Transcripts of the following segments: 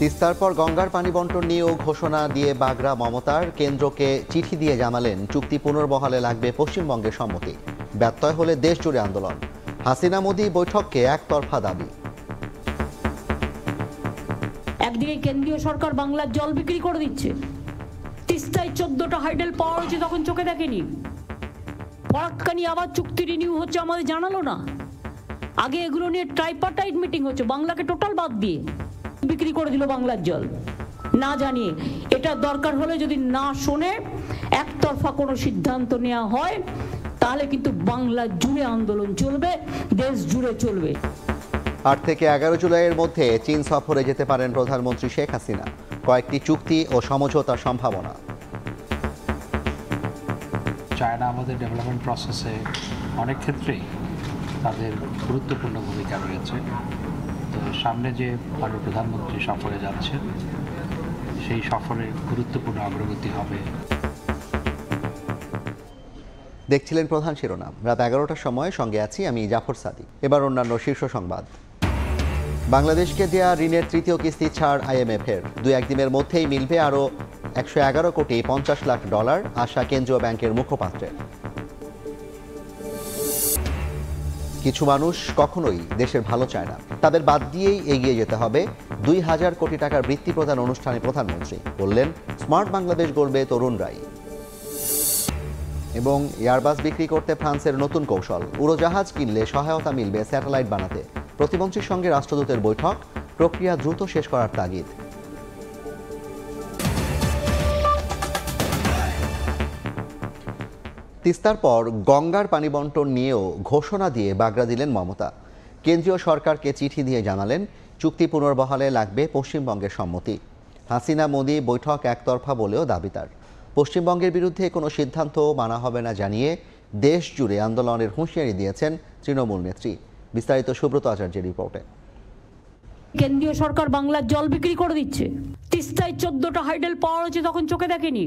তিস্তার পর গঙ্গার পানি বন্টন নিয়েও ঘোষণা দিয়ে বাগরা মমতার কেন্দ্রকে চিঠি দিয়ে জানালেন চুক্তি পুনর্বহালে লাগবে পশ্চিমবঙ্গের সম্মতি ব্যত্যয় হলে দেশ জুড়ে আন্দোলন হাসিনা মোদী বৈঠককে একতরফা দাবি একদিকে কেন্দ্রীয় সরকার বাংলার জল বিক্রি করে দিচ্ছে তিস্তায় চোদ্দটা হাইডেল পাওয়া হয়েছে তখন চোখে দেখেনি ফরাক্কানি আবার চুক্তি রিনিউ হচ্ছে আমাদের জানালো না আগে এগুলো নিয়ে ট্রাইপার্টাইট মিটিং হচ্ছে বাংলাকে টোটাল বাদ দিয়ে বিক্রি করে দিল বাংলার জল না জানিয়ে এটা দরকার হলে যদি না শোনে একতরফা কোনো সিদ্ধান্ত নেওয়া হয় তাহলে কিন্তু বাংলা জুড়ে আন্দোলন চলবে দেশ জুড়ে চলবে আট থেকে এগারো জুলাইয়ের মধ্যে চীন সফরে যেতে পারেন প্রধানমন্ত্রী শেখ হাসিনা কয়েকটি চুক্তি ও সমঝোতার সম্ভাবনা চায়না আমাদের ডেভেলপমেন্ট প্রসেসে অনেক ক্ষেত্রেই তাদের গুরুত্বপূর্ণ ভূমিকা রয়েছে সামনে যে ভালো প্রধানমন্ত্রী সফরে যাচ্ছেন সেই সফরে গুরুত্বপূর্ণ অগ্রগতি হবে দেখছিলেন প্রধান শিরোনাম রাত এগারোটার সময় সঙ্গে আছি আমি জাফর সাদি এবার অন্যান্য শীর্ষ সংবাদ বাংলাদেশকে দেয়া ঋণের তৃতীয় কিস্তি ছাড় আইএমএফের দু একদিনের মধ্যেই মিলবে আরও একশো কোটি পঞ্চাশ লাখ ডলার আশা কেন্দ্রীয় ব্যাংকের মুখপাত্রের কিছু মানুষ কখনোই দেশের ভালো চায় না তাদের বাদ দিয়েই এগিয়ে যেতে হবে দুই হাজার কোটি টাকার বৃত্তি প্রদান অনুষ্ঠানে প্রধানমন্ত্রী বললেন স্মার্ট বাংলাদেশ গড়বে তরুণরাই এবং এয়ারবাস বিক্রি করতে ফ্রান্সের নতুন কৌশল উড়োজাহাজ কিনলে সহায়তা মিলবে স্যাটেলাইট বানাতে প্রতিমন্ত্রীর সঙ্গে রাষ্ট্রদূতের বৈঠক প্রক্রিয়া দ্রুত শেষ করার তাগিদ তিস্তার পর গঙ্গার পানি বন্টন নিয়েও ঘোষণা দিয়ে বাগড়া দিলেন মমতা কেন্দ্রীয় সরকারকে চিঠি দিয়ে জানালেন চুক্তি পুনর্বহালে লাগবে পশ্চিমবঙ্গের সম্মতি হাসিনা মোদি বৈঠক একতরফা বলেও দাবি তার পশ্চিমবঙ্গের বিরুদ্ধে কোনো সিদ্ধান্ত মানা হবে না জানিয়ে দেশ জুড়ে আন্দোলনের হুঁশিয়ারি দিয়েছেন তৃণমূল নেত্রী বিস্তারিত সুব্রত আচার্যের রিপোর্টে কেন্দ্রীয় সরকার বাংলার জল বিক্রি করে দিচ্ছে তিস্তায় চোদ্দটা হাইডেল পাওয়া হচ্ছে তখন চোখে দেখেনি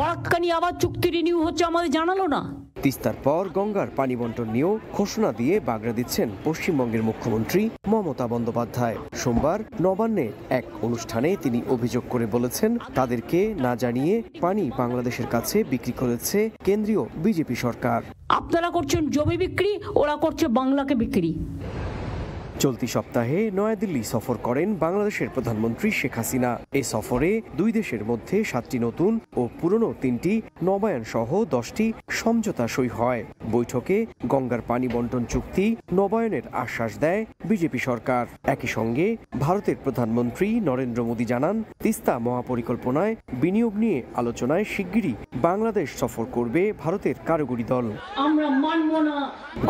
পরাক্কানি আবার চুক্তি রিনিউ হচ্ছে আমাদের জানালো না তিস্তার পর গঙ্গার পানি বন্টন নিয়েও ঘোষণা দিয়ে বাগড়া দিচ্ছেন পশ্চিমবঙ্গের মুখ্যমন্ত্রী মমতা বন্দ্যোপাধ্যায় সোমবার নবান্নে এক অনুষ্ঠানে তিনি অভিযোগ করে বলেছেন তাদেরকে না জানিয়ে পানি বাংলাদেশের কাছে বিক্রি করেছে কেন্দ্রীয় বিজেপি সরকার আপনারা করছেন জমি বিক্রি ওরা করছে বাংলাকে বিক্রি চলতি সপ্তাহে নয়াদিল্লি সফর করেন বাংলাদেশের প্রধানমন্ত্রী শেখ হাসিনা এ সফরে দুই দেশের মধ্যে সাতটি নতুন ও পুরনো তিনটি নবায়ন সহ দশটি সমঝোতা সই হয় বৈঠকে গঙ্গার পানি বন্টন চুক্তি নবায়নের আশ্বাস দেয় বিজেপি সরকার একই সঙ্গে ভারতের প্রধানমন্ত্রী নরেন্দ্র মোদী জানান তিস্তা মহাপরিকল্পনায় বিনিয়োগ নিয়ে আলোচনায় শিগগিরই বাংলাদেশ সফর করবে ভারতের কারিগরি দল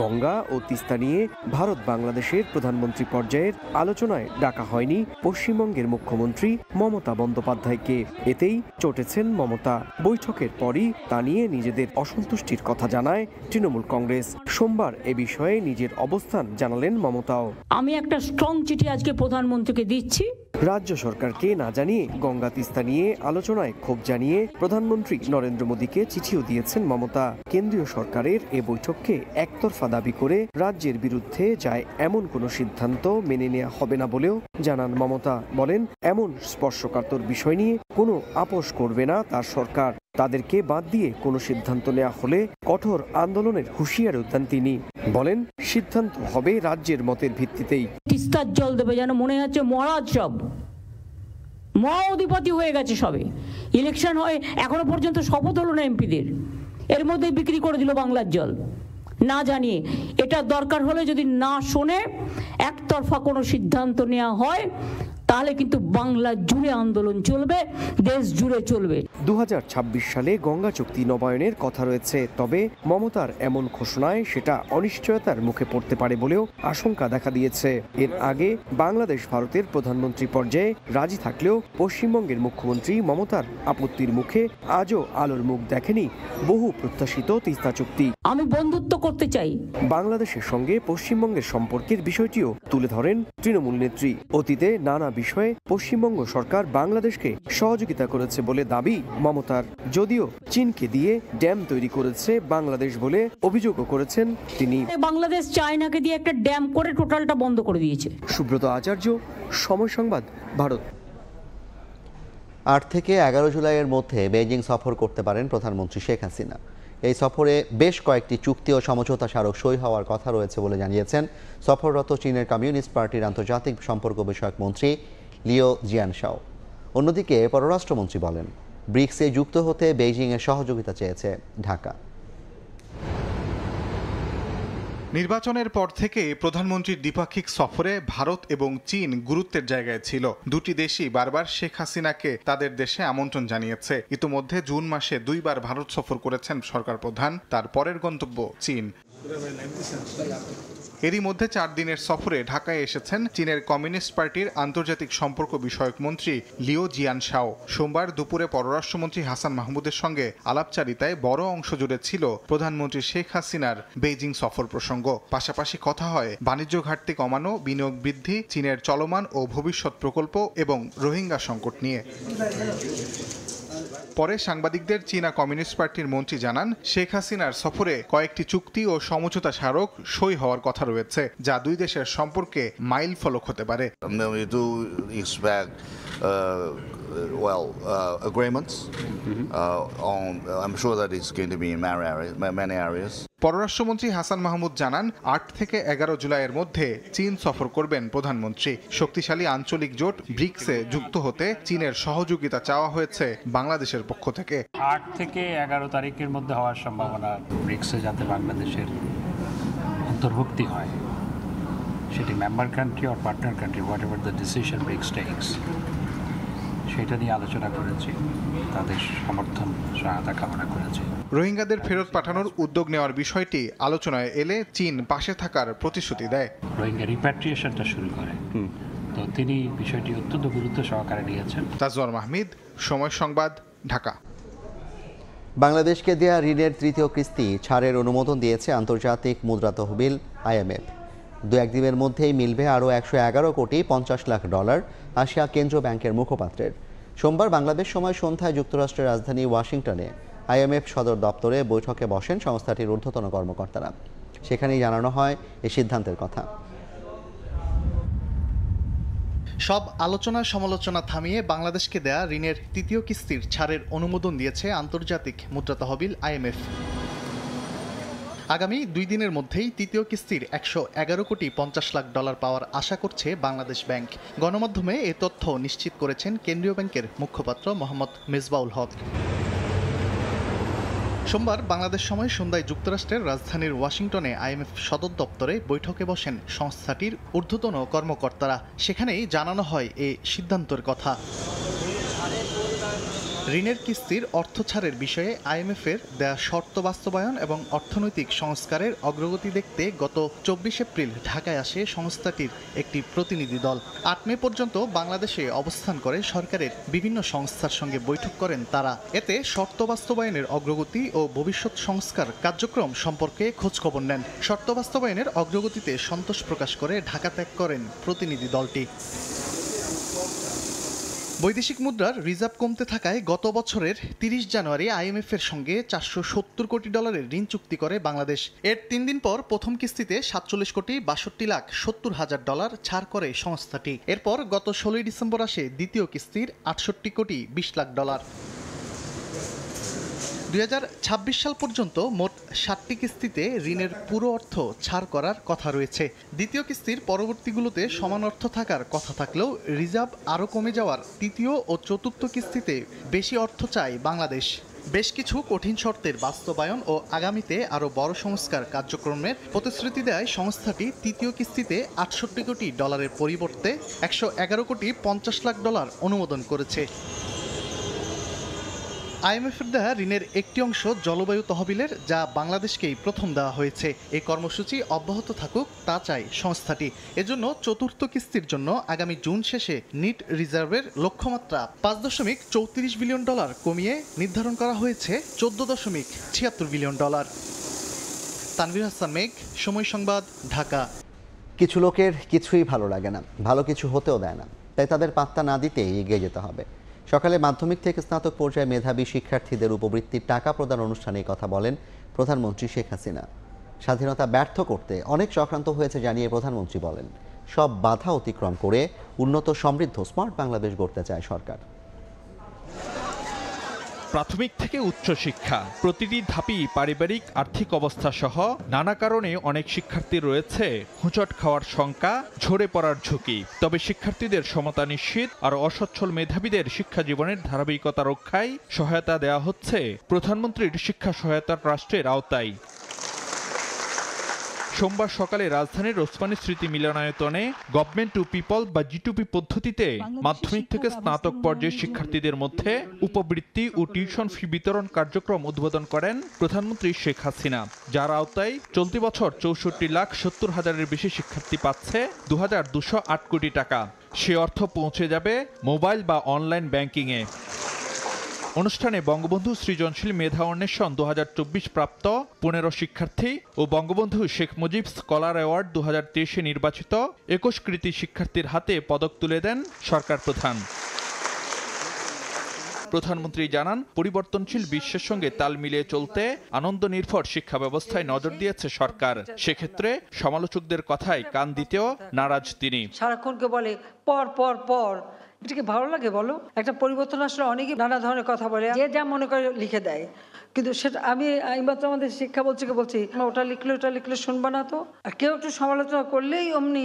গঙ্গা ও তিস্তা নিয়ে ভারত বাংলাদেশের প্রধানমন্ত্রী প্রধানমন্ত্রী পর্যায়ের আলোচনায় ডাকা হয়নি পশ্চিমবঙ্গের মুখ্যমন্ত্রী মমতা বন্দ্যোপাধ্যায়কে এতেই চটেছেন মমতা বৈঠকের পরই তা নিয়ে নিজেদের অসন্তুষ্টির কথা জানায় তৃণমূল কংগ্রেস সোমবার এ বিষয়ে নিজের অবস্থান জানালেন মমতাও আমি একটা স্ট্রং চিঠি আজকে প্রধানমন্ত্রীকে দিচ্ছি রাজ্য সরকারকে না জানিয়ে গঙ্গা তিস্তা নিয়ে আলোচনায় ক্ষোভ জানিয়ে প্রধানমন্ত্রী নরেন্দ্র মোদীকে চিঠিও দিয়েছেন মমতা কেন্দ্রীয় সরকারের এ বৈঠককে একতরফা দাবি করে রাজ্যের বিরুদ্ধে যায় এমন কোনো সিদ্ধান্ত মেনে নেওয়া হবে না বলেও জানান মমতা বলেন এমন স্পর্শকাতর বিষয় নিয়ে কোনো আপোষ করবে না তার সরকার তাদেরকে বাদ দিয়ে কোনো সিদ্ধান্ত নেওয়া হলে কঠোর আন্দোলনের হুঁশিয়ার উদ্যান তিনি বলেন সিদ্ধান্ত হবে রাজ্যের মতের ভিত্তিতেই তিস্তার জল দেবে যেন মনে হচ্ছে মহারাজ সব মহা অধিপতি হয়ে গেছে সবে ইলেকশন হয় এখনো পর্যন্ত শপথ হলো না এমপিদের এর মধ্যে বিক্রি করে দিল বাংলার জল না জানিয়ে এটা দরকার হলে যদি না শোনে একতরফা কোনো সিদ্ধান্ত নেওয়া হয় তাহলে কিন্তু বাংলা জুড়ে আন্দোলন চলবে দেশ জুড়ে চলবে দু সালে গঙ্গা চুক্তি নবায়নের কথা রয়েছে তবে মমতার এমন ঘোষণায় সেটা অনিশ্চয়তার মুখে পড়তে পারে বলেও আশঙ্কা দেখা দিয়েছে এর আগে বাংলাদেশ ভারতের প্রধানমন্ত্রী পর্যায়ে রাজি থাকলেও পশ্চিমবঙ্গের মুখ্যমন্ত্রী মমতার আপত্তির মুখে আজও আলোর মুখ দেখেনি বহু প্রত্যাশিত তিস্তা চুক্তি আমি বন্ধুত্ব করতে চাই বাংলাদেশের সঙ্গে পশ্চিমবঙ্গের সম্পর্কের বিষয়টিও তুলে ধরেন তৃণমূল নেত্রী অতীতে নানা বিষয়ে পশ্চিমবঙ্গ সরকার বাংলাদেশকে সহযোগিতা করেছে বলে দাবি মমতার যদিও চীনকে দিয়ে ড্যাম তৈরি করেছে বাংলাদেশ বলে অভিযোগও করেছেন তিনি বাংলাদেশ চায়নাকে দিয়ে একটা ড্যাম করে টোটালটা বন্ধ করে দিয়েছে সুব্রত আচার্য সময় সংবাদ ভারত আট থেকে এগারো জুলাইয়ের মধ্যে বেজিং সফর করতে পারেন প্রধানমন্ত্রী শেখ হাসিনা এই সফরে বেশ কয়েকটি চুক্তি ও সমঝোতা স্মারক সই হওয়ার কথা রয়েছে বলে জানিয়েছেন সফররত চীনের কমিউনিস্ট পার্টির আন্তর্জাতিক সম্পর্ক বিষয়ক মন্ত্রী লিও জিয়ানশাও অন্যদিকে পররাষ্ট্রমন্ত্রী বলেন ব্রিক্সে যুক্ত হতে বেইজিংয়ের সহযোগিতা চেয়েছে ঢাকা নির্বাচনের পর থেকে প্রধানমন্ত্রীর দ্বিপাক্ষিক সফরে ভারত এবং চীন গুরুত্বের জায়গায় ছিল দুটি দেশই বারবার শেখ হাসিনাকে তাদের দেশে আমন্ত্রণ জানিয়েছে ইতিমধ্যে জুন মাসে দুইবার ভারত সফর করেছেন সরকার প্রধান তার পরের গন্তব্য চীন এরই মধ্যে চার দিনের সফরে ঢাকায় এসেছেন চীনের কমিউনিস্ট পার্টির আন্তর্জাতিক সম্পর্ক বিষয়ক মন্ত্রী লিও জিয়ান শাও সোমবার দুপুরে পররাষ্ট্রমন্ত্রী হাসান মাহমুদের সঙ্গে আলাপচারিতায় বড় অংশ জুড়ে ছিল প্রধানমন্ত্রী শেখ হাসিনার বেইজিং সফর প্রসঙ্গ পাশাপাশি কথা হয় বাণিজ্য ঘাটতি কমানো বিনিয়োগ বৃদ্ধি চীনের চলমান ও ভবিষ্যৎ প্রকল্প এবং রোহিঙ্গা সংকট নিয়ে পরে সাংবাদিকদের চীনা কমিউনিস্ট পার্টির মন্ত্রী জানান শেখ হাসিনার সফরে কয়েকটি চুক্তি ও সমঝোতা স্মারক সই হওয়ার কথা রয়েছে যা দুই দেশের সম্পর্কে মাইল ফলক হতে পারে Uh, well, uh, agreements uh, on, I'm sure that it's going to be in many areas. পররাষ্ট্রমন্ত্রী হাসান মাহমুদ জানান আট থেকে এগারো জুলাইয়ের মধ্যে চীন সফর করবেন প্রধানমন্ত্রী শক্তিশালী আঞ্চলিক জোট ব্রিক্সে যুক্ত হতে চীনের সহযোগিতা চাওয়া হয়েছে বাংলাদেশের পক্ষ থেকে আট থেকে এগারো তারিখের মধ্যে হওয়ার সম্ভাবনা ব্রিক্সে যাতে বাংলাদেশের অন্তর্ভুক্তি হয় সেটি member country or partner country whatever the decision BRICS takes সেটা নিয়ে আলোচনা করেছি তাদের সমর্থন সহায়তা কামনা করেছি রোহিঙ্গাদের ফেরত পাঠানোর উদ্যোগ নেওয়ার বিষয়টি আলোচনায় এলে চীন পাশে থাকার প্রতিশ্রুতি দেয় রোহিঙ্গা রিপ্যাট্রিয়েশনটা শুরু করে তো তিনি বিষয়টি অত্যন্ত গুরুত্ব সহকারে নিয়েছেন তাজওয়ার মাহমিদ সময় সংবাদ ঢাকা বাংলাদেশকে দেয়া ঋণের তৃতীয় কিস্তি ছাড়ের অনুমোদন দিয়েছে আন্তর্জাতিক মুদ্রা তহবিল আইএমএফ দু একদিনের মধ্যেই মিলবে আরও একশো এগারো কোটি পঞ্চাশ লাখ ডলার আসিয়া কেন্দ্রীয় ব্যাংকের মুখপাত্রের সোমবার বাংলাদেশ সময় সন্ধ্যায় যুক্তরাষ্ট্রের রাজধানী ওয়াশিংটনে আইএমএফ সদর দপ্তরে বৈঠকে বসেন সংস্থাটির ঊর্ধ্বতন কর্মকর্তারা সেখানেই জানানো হয় এ সিদ্ধান্তের কথা সব আলোচনা সমালোচনা থামিয়ে বাংলাদেশকে দেয়া ঋণের তৃতীয় কিস্তির ছাড়ের অনুমোদন দিয়েছে আন্তর্জাতিক মুদ্রা তহবিল আইএমএফ আগামী দুই দিনের মধ্যেই তৃতীয় কিস্তির একশো এগারো কোটি পঞ্চাশ লাখ ডলার পাওয়ার আশা করছে বাংলাদেশ ব্যাংক গণমাধ্যমে এ তথ্য নিশ্চিত করেছেন কেন্দ্রীয় ব্যাংকের মুখপাত্র মোহাম্মদ মেজবাউল হক সোমবার বাংলাদেশ সময় সন্ধ্যায় যুক্তরাষ্ট্রের রাজধানীর ওয়াশিংটনে আইএমএফ সদর দপ্তরে বৈঠকে বসেন সংস্থাটির ঊর্ধ্বতন কর্মকর্তারা সেখানেই জানানো হয় এ সিদ্ধান্তের কথা ঋণের কিস্তির অর্থ ছাড়ের বিষয়ে আইএমএফের দেয়া শর্ত বাস্তবায়ন এবং অর্থনৈতিক সংস্কারের অগ্রগতি দেখতে গত চব্বিশ এপ্রিল ঢাকায় আসে সংস্থাটির একটি প্রতিনিধি দল আট মে পর্যন্ত বাংলাদেশে অবস্থান করে সরকারের বিভিন্ন সংস্থার সঙ্গে বৈঠক করেন তারা এতে শর্ত বাস্তবায়নের অগ্রগতি ও ভবিষ্যৎ সংস্কার কার্যক্রম সম্পর্কে খোঁজখবর নেন শর্ত বাস্তবায়নের অগ্রগতিতে সন্তোষ প্রকাশ করে ঢাকা ত্যাগ করেন প্রতিনিধি দলটি বৈদেশিক মুদ্রার রিজার্ভ কমতে থাকায় গত বছরের তিরিশ জানুয়ারি আইএমএফের সঙ্গে চারশো সত্তর কোটি ডলারের ঋণ চুক্তি করে বাংলাদেশ এর তিন দিন পর প্রথম কিস্তিতে সাতচল্লিশ কোটি বাষট্টি লাখ সত্তর হাজার ডলার ছাড় করে সংস্থাটি এরপর গত ষোলোই ডিসেম্বর আসে দ্বিতীয় কিস্তির আটষট্টি কোটি বিশ লাখ ডলার দুই সাল পর্যন্ত মোট সাতটি কিস্তিতে ঋণের পুরো অর্থ ছাড় করার কথা রয়েছে দ্বিতীয় কিস্তির পরবর্তীগুলোতে সমান অর্থ থাকার কথা থাকলেও রিজার্ভ আরও কমে যাওয়ার তৃতীয় ও চতুর্থ কিস্তিতে বেশি অর্থ চায় বাংলাদেশ বেশ কিছু কঠিন শর্তের বাস্তবায়ন ও আগামীতে আরও বড় সংস্কার কার্যক্রমের প্রতিশ্রুতি দেয় সংস্থাটি তৃতীয় কিস্তিতে আটষট্টি কোটি ডলারের পরিবর্তে একশো কোটি পঞ্চাশ লাখ ডলার অনুমোদন করেছে আইএমএফের দেয়া ঋণের একটি অংশ জলবায়ু তহবিলের যা বাংলাদেশকেই প্রথম দেওয়া হয়েছে এই কর্মসূচি অব্যাহত থাকুক তা চাই সংস্থাটি এজন্য চতুর্থ কিস্তির জন্য আগামী জুন শেষে নিট রিজার্ভের লক্ষ্যমাত্রা পাঁচ দশমিক চৌত্রিশ বিলিয়ন ডলার কমিয়ে নির্ধারণ করা হয়েছে চোদ্দ দশমিক ছিয়াত্তর বিলিয়ন ডলার তানভীর হাসান মেঘ সময় সংবাদ ঢাকা কিছু লোকের কিছুই ভালো লাগে না ভালো কিছু হতেও দেয় না তাই তাদের পাত্তা না দিতেই এগিয়ে যেতে হবে সকালে মাধ্যমিক থেকে স্নাতক পর্যায়ে মেধাবী শিক্ষার্থীদের উপবৃত্তির টাকা প্রদান অনুষ্ঠানে কথা বলেন প্রধানমন্ত্রী শেখ হাসিনা স্বাধীনতা ব্যর্থ করতে অনেক চক্রান্ত হয়েছে জানিয়ে প্রধানমন্ত্রী বলেন সব বাধা অতিক্রম করে উন্নত সমৃদ্ধ স্মার্ট বাংলাদেশ গড়তে চায় সরকার প্রাথমিক থেকে উচ্চ শিক্ষা প্রতিটি ধাপই পারিবারিক আর্থিক অবস্থা সহ নানা কারণে অনেক শিক্ষার্থী রয়েছে হুঁচট খাওয়ার শঙ্কা ঝরে পড়ার ঝুঁকি তবে শিক্ষার্থীদের সমতা নিশ্চিত আর অসচ্ছল মেধাবীদের শিক্ষা জীবনের ধারাবাহিকতা রক্ষায় সহায়তা দেওয়া হচ্ছে প্রধানমন্ত্রীর শিক্ষা সহায়তা ট্রাস্টের আওতায় সোমবার সকালে রাজধানীর ওসমানী স্মৃতি মিলনায়তনে গভর্নমেন্ট টু পিপল বা জিটুপি পদ্ধতিতে মাধ্যমিক থেকে স্নাতক পর্যায়ের শিক্ষার্থীদের মধ্যে উপবৃত্তি ও টিউশন ফি বিতরণ কার্যক্রম উদ্বোধন করেন প্রধানমন্ত্রী শেখ হাসিনা যার আওতায় চলতি বছর চৌষট্টি লাখ সত্তর হাজারের বেশি শিক্ষার্থী পাচ্ছে দু হাজার দুশো আট কোটি টাকা সে অর্থ পৌঁছে যাবে মোবাইল বা অনলাইন ব্যাংকিংয়ে অনুষ্ঠানে বঙ্গবন্ধু সৃজনশীল মেধা অন্বেষণ দু প্রাপ্ত পনেরো শিক্ষার্থী ও বঙ্গবন্ধু শেখ মুজিব স্কলার অ্যাওয়ার্ড দু হাজার নির্বাচিত একুশ কৃতি শিক্ষার্থীর হাতে পদক তুলে দেন সরকার প্রধান প্রধানমন্ত্রী জানান পরিবর্তনশীল বিশ্বের সঙ্গে তাল মিলিয়ে চলতে আনন্দ নির্ভর শিক্ষা ব্যবস্থায় নজর দিয়েছে সরকার সেক্ষেত্রে সমালোচকদের কথায় কান দিতেও নারাজ তিনি সারাক্ষণকে বলে পর পর পর এটাকে ভালো লাগে বলো একটা পরিবর্তন আসলে অনেকে নানা ধরনের কথা বলে যে যা মনে করে লিখে দেয় কিন্তু সেটা আমি এইমাত্র আমাদের শিক্ষা বলছিকে বলছি ওটা লিখলে ওটা লিখলে শুনবো না তো আর কেউ একটু সমালোচনা করলেই অমনি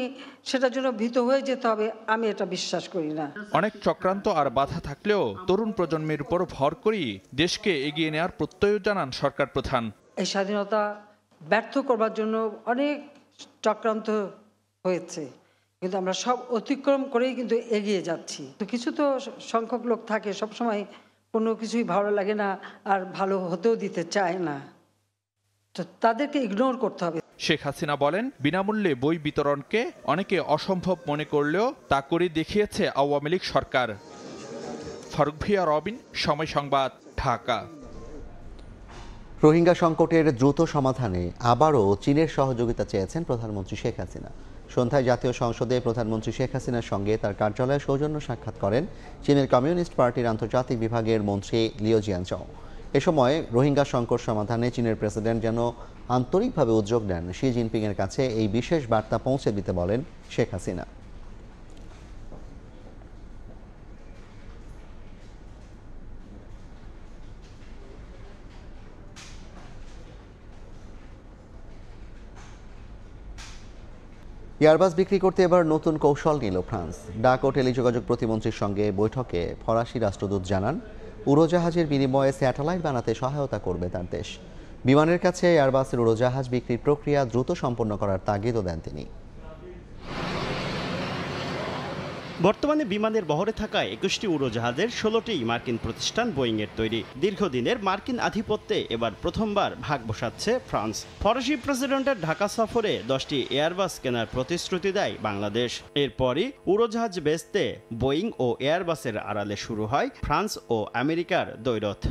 সেটার জন্য ভীত হয়ে যেতে হবে আমি এটা বিশ্বাস করি না অনেক চক্রান্ত আর বাধা থাকলেও তরুণ প্রজন্মের উপর ভর করি দেশকে এগিয়ে নেওয়ার প্রত্যয় জানান সরকার প্রধান এই স্বাধীনতা ব্যর্থ করবার জন্য অনেক চক্রান্ত হয়েছে কিন্তু আমরা সব অতিক্রম করেই কিন্তু এগিয়ে যাচ্ছি তো কিছু তো সংখ্যক লোক থাকে সবসময় কোনো কিছুই ভালো লাগে না আর ভালো হতেও দিতে চায় না তো তাদেরকে ইগনোর করতে হবে শেখ হাসিনা বলেন বিনামূল্যে বই বিতরণকে অনেকে অসম্ভব মনে করলেও তা করে দেখিয়েছে আওয়ামী লীগ সরকার ফারুক ভিয়া রবিন সময় সংবাদ ঢাকা রোহিঙ্গা সংকটের দ্রুত সমাধানে আবারও চীনের সহযোগিতা চেয়েছেন প্রধানমন্ত্রী শেখ হাসিনা সন্ধ্যায় জাতীয় সংসদে প্রধানমন্ত্রী শেখ হাসিনার সঙ্গে তার কার্যালয়ে সৌজন্য সাক্ষাৎ করেন চীনের কমিউনিস্ট পার্টির আন্তর্জাতিক বিভাগের মন্ত্রী লিও জিয়ানচাও এ সময় রোহিঙ্গা সংকট সমাধানে চীনের প্রেসিডেন্ট যেন আন্তরিকভাবে উদ্যোগ নেন শি জিনপিংয়ের কাছে এই বিশেষ বার্তা পৌঁছে দিতে বলেন শেখ হাসিনা এয়ারবাস বিক্রি করতে এবার নতুন কৌশল নিল ফ্রান্স ডাক ও টেলিযোগাযোগ প্রতিমন্ত্রীর সঙ্গে বৈঠকে ফরাসি রাষ্ট্রদূত জানান উড়োজাহাজের বিনিময়ে স্যাটেলাইট বানাতে সহায়তা করবে তার দেশ বিমানের কাছে এয়ারবাসের উড়োজাহাজ বিক্রির প্রক্রিয়া দ্রুত সম্পন্ন করার তাগিদও দেন তিনি বর্তমানে বিমানের বহরে থাকা একুশটি উড়োজাহাজের ষোলোটি মার্কিন প্রতিষ্ঠান বোয়িংয়ের তৈরি দীর্ঘদিনের মার্কিন আধিপত্যে এবার প্রথমবার ভাগ বসাচ্ছে ফ্রান্স ফরাসি প্রেসিডেন্টের ঢাকা সফরে দশটি এয়ারবাস কেনার প্রতিশ্রুতি দেয় বাংলাদেশ এরপরই উড়োজাহাজ বেচতে বোয়িং ও এয়ারবাসের আড়ালে শুরু হয় ফ্রান্স ও আমেরিকার দৈরথ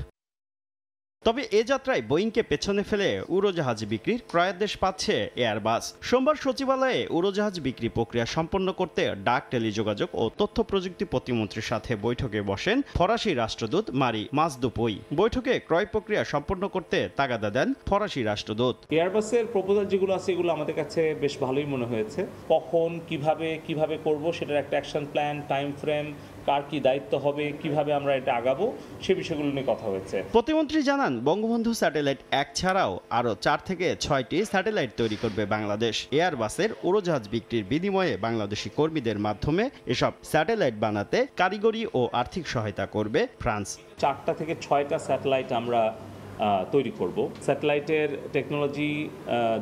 তবে এ যাত্রায় বোয়িংকে পেছনে ফেলে উড়োজাহাজ বিক্রির ক্রয়াদেশ পাচ্ছে এয়ারবাস সোমবার সচিবালয়ে উড়োজাহাজ বিক্রি প্রক্রিয়া সম্পন্ন করতে ডাক টেলিযোগাযোগ ও তথ্য প্রযুক্তি প্রতিমন্ত্রীর সাথে বৈঠকে বসেন ফরাসি রাষ্ট্রদূত মারি মাসদুপই বৈঠকে ক্রয় প্রক্রিয়া সম্পন্ন করতে তাগাদা দেন ফরাসি রাষ্ট্রদূত এয়ারবাসের প্রপোজাল যেগুলো আছে এগুলো আমাদের কাছে বেশ ভালোই মনে হয়েছে কখন কিভাবে কিভাবে করব সেটার একটা অ্যাকশন প্ল্যান টাইম ফ্রেম কার কি দায়িত্ব হবে কিভাবে আমরা এটা আগাবো সে বিষয়গুলো নিয়ে কথা হয়েছে প্রতিমন্ত্রী জানান বঙ্গবন্ধু স্যাটেলাইট এক ছাড়াও আরও চার থেকে ছয়টি স্যাটেলাইট তৈরি করবে বাংলাদেশ এয়ারবাসের উড়োজাহাজ বিক্রির বিনিময়ে বাংলাদেশি কর্মীদের মাধ্যমে এসব স্যাটেলাইট বানাতে কারিগরি ও আর্থিক সহায়তা করবে ফ্রান্স চারটা থেকে ছয়টা স্যাটেলাইট আমরা তৈরি করব স্যাটেলাইটের টেকনোলজি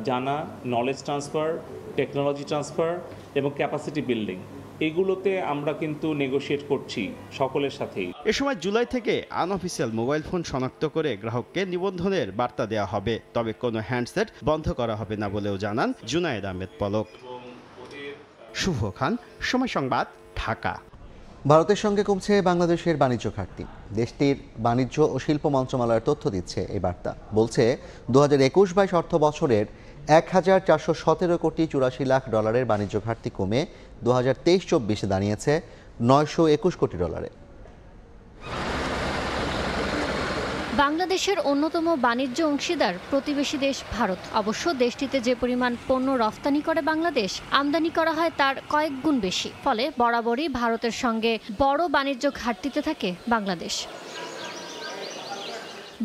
জানা নলেজ ট্রান্সফার টেকনোলজি ট্রান্সফার এবং ক্যাপাসিটি বিল্ডিং এগুলোতে আমরা কিন্তু নেগোশিয়েট করছি সকলের সাথেই এ সময় জুলাই থেকে আনঅফিসিয়াল মোবাইল ফোন শনাক্ত করে গ্রাহককে নিবন্ধনের বার্তা দেওয়া হবে তবে কোনো হ্যান্ডসেট বন্ধ করা হবে না বলেও জানান জুনায়েদ আহমেদ পলক শুভ খান সময় সংবাদ ঢাকা ভারতের সঙ্গে কমছে বাংলাদেশের বাণিজ্য ঘাটতি দেশটির বাণিজ্য ও শিল্প মন্ত্রণালয়ের তথ্য দিচ্ছে এই বার্তা বলছে দু হাজার একুশ বাইশ অর্থ বছরের এক হাজার চারশো সতেরো কোটি চুরাশি লাখ ডলারের বাণিজ্য ঘাটতি কমে দু হাজার তেইশ চব্বিশে দাঁড়িয়েছে নয়শো একুশ কোটি ডলারে বাংলাদেশের অন্যতম বাণিজ্য অংশীদার প্রতিবেশী দেশ ভারত অবশ্য দেশটিতে যে পরিমাণ পণ্য রফতানি করে বাংলাদেশ আমদানি করা হয় তার কয়েক গুণ বেশি ফলে বরাবরই ভারতের সঙ্গে বড় বাণিজ্য ঘাটতিতে থাকে বাংলাদেশ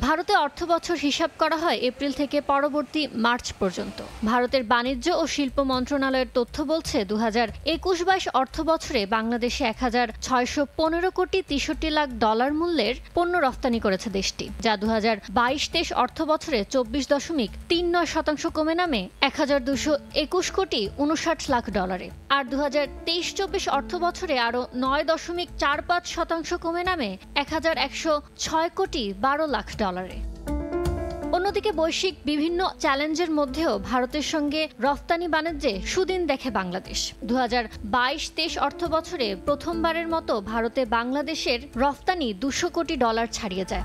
ভারতে অর্থ বছর হিসাব করা হয় এপ্রিল থেকে পরবর্তী মার্চ পর্যন্ত ভারতের বাণিজ্য ও শিল্প মন্ত্রণালয়ের তথ্য বলছে দু হাজার একুশ বাইশ অর্থ বছরে বাংলাদেশে এক হাজার ছয়শো পনেরো কোটি তেষট্টি লাখ ডলার মূল্যের পণ্য রফতানি করেছে দেশটি যা দু হাজার বাইশ তেইশ অর্থ বছরে চব্বিশ দশমিক তিন নয় শতাংশ কমে নামে এক হাজার দুশো একুশ কোটি উনষাট লাখ ডলারে আর দু হাজার তেইশ চব্বিশ অর্থ বছরে আরও নয় দশমিক চার পাঁচ শতাংশ কমে নামে এক হাজার একশো ছয় কোটি বারো লাখ ডলারে অন্যদিকে বৈশ্বিক বিভিন্ন চ্যালেঞ্জের মধ্যেও ভারতের সঙ্গে রফতানি বাণিজ্যে সুদিন দেখে বাংলাদেশ দু হাজার বাইশ তেইশ অর্থ বছরে প্রথমবারের মতো ভারতে বাংলাদেশের রফতানি দুশো কোটি ডলার ছাড়িয়ে যায়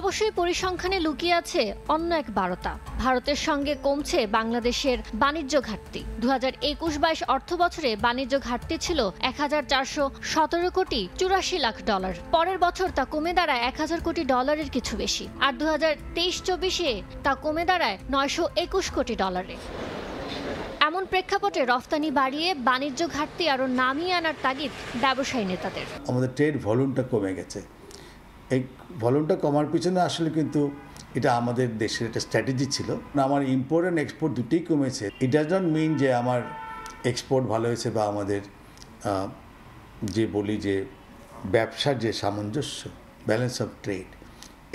অবশ্যই পরিসংখ্যানে লুকিয়ে আছে অন্য এক বারতা ভারতের সঙ্গে কমছে বাংলাদেশের বাণিজ্য ঘাটতি দু হাজার একুশ বাইশ অর্থ বছরে বাণিজ্য ঘাটতি ছিল এক হাজার চারশো সতেরো কোটি চুরাশি লাখ ডলার পরের বছর তা কমে দাঁড়ায় এক হাজার কোটি ডলারের কিছু বেশি আর দু হাজার তেইশ চব্বিশে তা কমে দাঁড়ায় নয়শো একুশ কোটি ডলারে এমন প্রেক্ষাপটে রফতানি বাড়িয়ে বাণিজ্য ঘাটতি আরও নামিয়ে আনার তাগিদ ব্যবসায়ী নেতাদের আমাদের ট্রেড ভলিউমটা কমে গেছে এই ভলিউমটা কমার পিছনে আসলে কিন্তু এটা আমাদের দেশের একটা স্ট্র্যাটেজি ছিল আমার ইম্পোর্ট অ্যান্ড এক্সপোর্ট দুটোই কমেছে ইট ডাজ নট মিন যে আমার এক্সপোর্ট ভালো হয়েছে বা আমাদের যে বলি যে ব্যবসার যে সামঞ্জস্য ব্যালেন্স অফ ট্রেড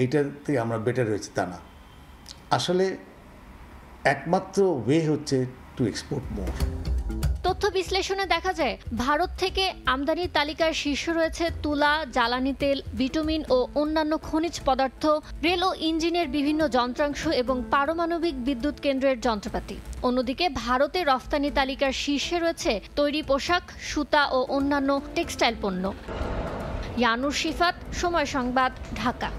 এটাতে আমরা বেটার হয়েছে তা না আসলে একমাত্র ওয়ে হচ্ছে টু এক্সপোর্ট মোর তথ্য বিশ্লেষণে দেখা যায় ভারত থেকে আমদানির তালিকার শীর্ষ রয়েছে তুলা জ্বালানি তেল ভিটামিন ও অন্যান্য খনিজ পদার্থ রেল ও ইঞ্জিনের বিভিন্ন যন্ত্রাংশ এবং পারমাণবিক বিদ্যুৎ কেন্দ্রের যন্ত্রপাতি অন্যদিকে ভারতে রফতানি তালিকার শীর্ষে রয়েছে তৈরি পোশাক সুতা ও অন্যান্য টেক্সটাইল পণ্য ইয়ানুর শিফাত সময় সংবাদ ঢাকা